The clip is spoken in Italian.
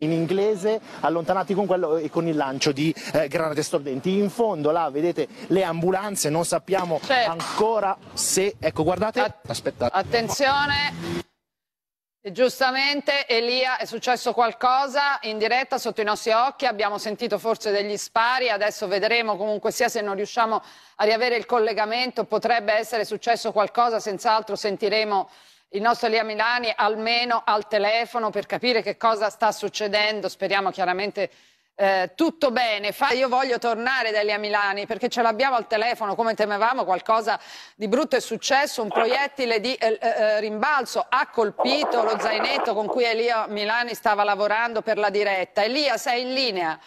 in inglese, allontanati con quello e con il lancio di eh, granate stordenti. In fondo là vedete le ambulanze, non sappiamo C'è. Certo. ancora se... Ecco, guardate, At- aspettate. Attenzione. E giustamente Elia è successo qualcosa in diretta sotto i nostri occhi, abbiamo sentito forse degli spari, adesso vedremo comunque sia se non riusciamo a riavere il collegamento, potrebbe essere successo qualcosa, senz'altro sentiremo il nostro Lia Milani almeno al telefono per capire che cosa sta succedendo. Speriamo chiaramente eh, tutto bene. Fa, io voglio tornare da Lia Milani perché ce l'abbiamo al telefono, come temevamo, qualcosa di brutto è successo. Un proiettile di eh, eh, eh rimbalzo ha colpito lo zainetto con cui Elia Milani stava lavorando per la diretta. Elia, sei in linea?